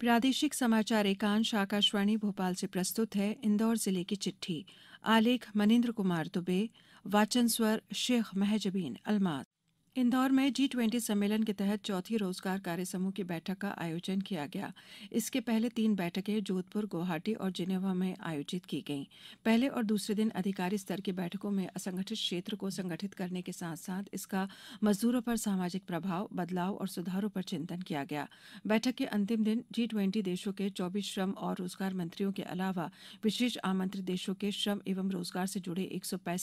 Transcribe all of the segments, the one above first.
प्रादेशिक समाचार एकांश आकाशवाणी भोपाल से प्रस्तुत है इंदौर जिले की चिट्ठी आलेख मनिन्द्र कुमार दुबे वाचन स्वर शेख महजबीन अलमास इंदौर में जी ट्वेंटी सम्मेलन के तहत चौथी रोजगार कार्य समूह की बैठक का आयोजन किया गया इसके पहले तीन बैठकें जोधपुर गुवाहाटी और जिनेवा में आयोजित की गईं पहले और दूसरे दिन अधिकारी स्तर की बैठकों में असंगठित क्षेत्र को संगठित करने के साथ साथ इसका मजदूरों पर सामाजिक प्रभाव बदलाव और सुधारों पर चिंतन किया गया बैठक के अंतिम दिन जी ट्वेंटी देशों के चौबीस श्रम और रोजगार मंत्रियों के अलावा विशेष आमंत्रित देशों के श्रम एवं रोजगार से जुड़े एक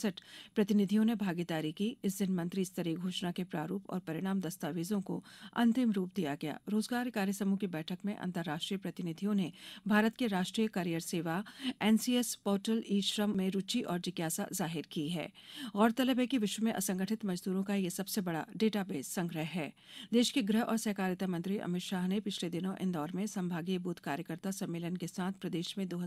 प्रतिनिधियों ने भागीदारी की इस दिन मंत्री स्तरीय घोषणा के प्रारूप और परिणाम दस्तावेजों को अंतिम रूप दिया गया रोजगार कार्य समूह की बैठक में अंतर्राष्ट्रीय प्रतिनिधियों ने भारत के राष्ट्रीय करियर सेवा एनसीएस पोर्टल ई श्रम में रुचि और जिज्ञासा जाहिर की है गौरतलब है कि विश्व में असंगठित मजदूरों का यह सबसे बड़ा डेटाबेस संग्रह है देश के गृह और सहकारिता मंत्री अमित शाह ने पिछले दिनों इंदौर में संभागीय बूथ कार्यकर्ता सम्मेलन के साथ प्रदेश में दो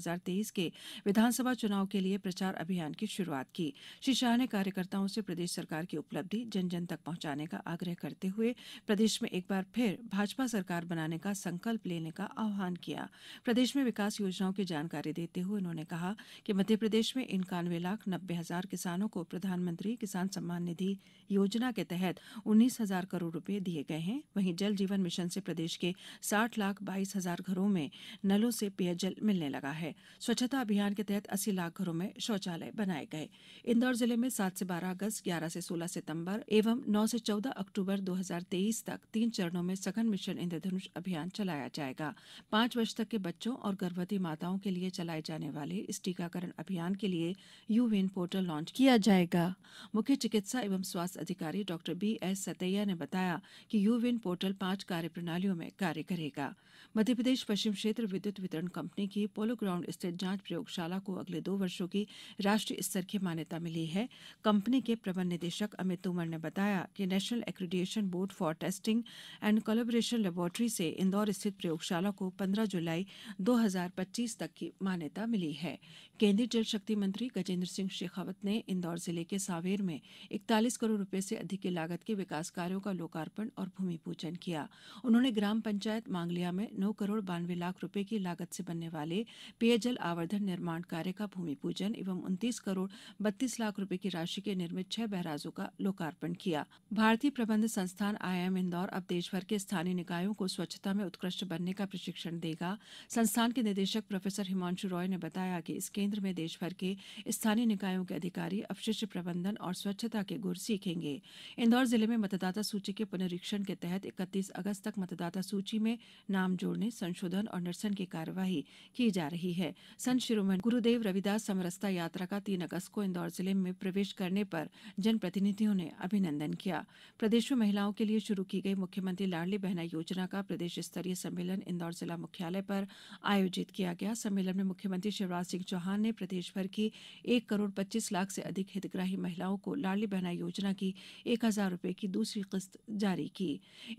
के विधानसभा चुनाव के लिए प्रचार अभियान की शुरुआत की श्री शाह ने कार्यकर्ताओं से प्रदेश सरकार की उपलब्धि जन जन तक पहुंचा जाने का आग्रह करते हुए प्रदेश में एक बार फिर भाजपा सरकार बनाने का संकल्प लेने का आह्वान किया प्रदेश में विकास योजनाओं की जानकारी देते हुए उन्होंने कहा कि मध्यप्रदेश में इक्यानवे लाख नब्बे हजार किसानों को प्रधानमंत्री किसान सम्मान निधि योजना के तहत उन्नीस हजार करोड़ रूपये दिए गए हैं वहीं जल जीवन मिशन से प्रदेश के साठ लाख बाईस हजार घरों में नलों से पेयजल मिलने लगा है स्वच्छता अभियान के तहत अस्सी लाख घरों में शौचालय बनाए गए इंदौर जिले में सात से बारह अगस्त ग्यारह से सोलह सितम्बर एवं नौ से 14 अक्टूबर 2023 तक तीन चरणों में सघन मिशन इंद्रधनुष अभियान चलाया जाएगा पांच वर्ष तक के बच्चों और गर्भवती माताओं के लिए चलाए जाने वाले इस टीकाकरण अभियान के लिए यू विन पोर्टल लॉन्च किया जाएगा मुख्य चिकित्सा एवं स्वास्थ्य अधिकारी डॉक्टर बी एस सतैया ने बताया कि यू विन पोर्टल पांच प्रणालियों में कार्य करेगा मध्यप्रदेश पश्चिम क्षेत्र विद्युत वितरण कंपनी की पोलो ग्राउंड स्थित जांच प्रयोगशाला को अगले दो वर्षो की राष्ट्रीय स्तर की मान्यता मिली है कंपनी के प्रबंध निदेशक अमित तोमर ने बताया के national accreditation board for testing and collaboration laboratory से इंदौर स्थित प्रयोगशाला को 15 जुलाई 2025 तक की मान्यता मिली है केंद्रीय जल शक्ति मंत्री गजेंद्र सिंह शेखावत ने इंदौर जिले के सावेर में इकतालीस करोड़ रूपये से अधिक की लागत के विकास कार्यो का लोकार्पण और भूमि पूजन किया उन्होंने ग्राम पंचायत मांगलिया में नौ करोड़ बानवे लाख रूपये की लागत से बनने वाले पेयजल आवर्धन निर्माण कार्य का भूमि पूजन एवं उनतीस करोड़ बत्तीस लाख रूपये की राशि के निर्मित छह बहराजों का लोकार्पण किया भारतीय प्रबंध संस्थान आईआईएम इंदौर अब देशभर के स्थानीय निकायों को स्वच्छता में उत्कृष्ट बनने का प्रशिक्षण देगा संस्थान के निदेशक प्रोफेसर हिमांशु रॉय ने बताया कि इस केंद्र में देशभर के स्थानीय निकायों के अधिकारी अपशिष्ट प्रबंधन और स्वच्छता के गुर सीखेंगे इंदौर जिले में मतदाता सूची के पुनरीक्षण के तहत इकतीस अगस्त तक मतदाता सूची में नाम जोड़ने संशोधन और निरसन की कार्यवाही की जा रही है संत शिरोमणि गुरुदेव रविदास समरसता यात्रा का तीन अगस्त को इंदौर जिले में प्रवेश करने पर जनप्रतिनिधियों ने अभिनंदन किया योजना प्रदेश में महिलाओं के लिए शुरू की गई मुख्यमंत्री लाडली बहना योजना का प्रदेश स्तरीय सम्मेलन इंदौर जिला मुख्यालय पर आयोजित किया गया सम्मेलन में मुख्यमंत्री शिवराज सिंह चौहान ने प्रदेश भर की एक करोड़ पच्चीस लाख से अधिक हितग्राही महिलाओं को लाडली बहना योजना की एक हजार रूपये की दूसरी किस्त जारी की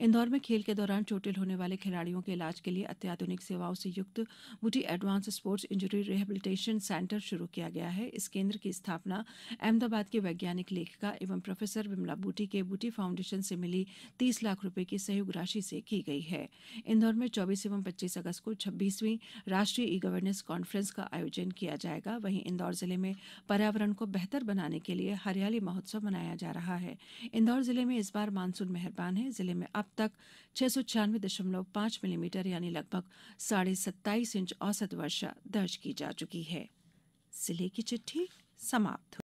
इंदौर में खेल के दौरान चोटिल होने वाले खिलाड़ियों के इलाज के लिए अत्याधुनिक सेवाओं से युक्त बुटी advance sports injury rehabilitation centre शुरू किया गया है इस केंद्र की स्थापना अहमदाबाद के वैज्ञानिक लेखिका एवं प्रोफेसर विमला बूटी के बूटी फाउंडेशन से मिली तीस लाख रूपये की सहयोग राशि से की गई है इंदौर में चौबीस एवं पच्चीस अगस्त को छब्बीसवीं राष्ट्रीय ई गवर्नेंस कॉन्फ्रेंस का आयोजन किया जाएगा वहीं इंदौर जिले में पर्यावरण को बेहतर बनाने के लिए हरियाली महोत्सव मनाया जा रहा है इंदौर जिले में इस बार मानसून मेहरबान है जिले में अब तक छह सौ छियानवे दशमलव मिलीमीटर यानी लगभग साढ़े सत्ताईस इंच औसत वर्षा दर्ज की जा चुकी है जिले की चिट्ठी समाप्त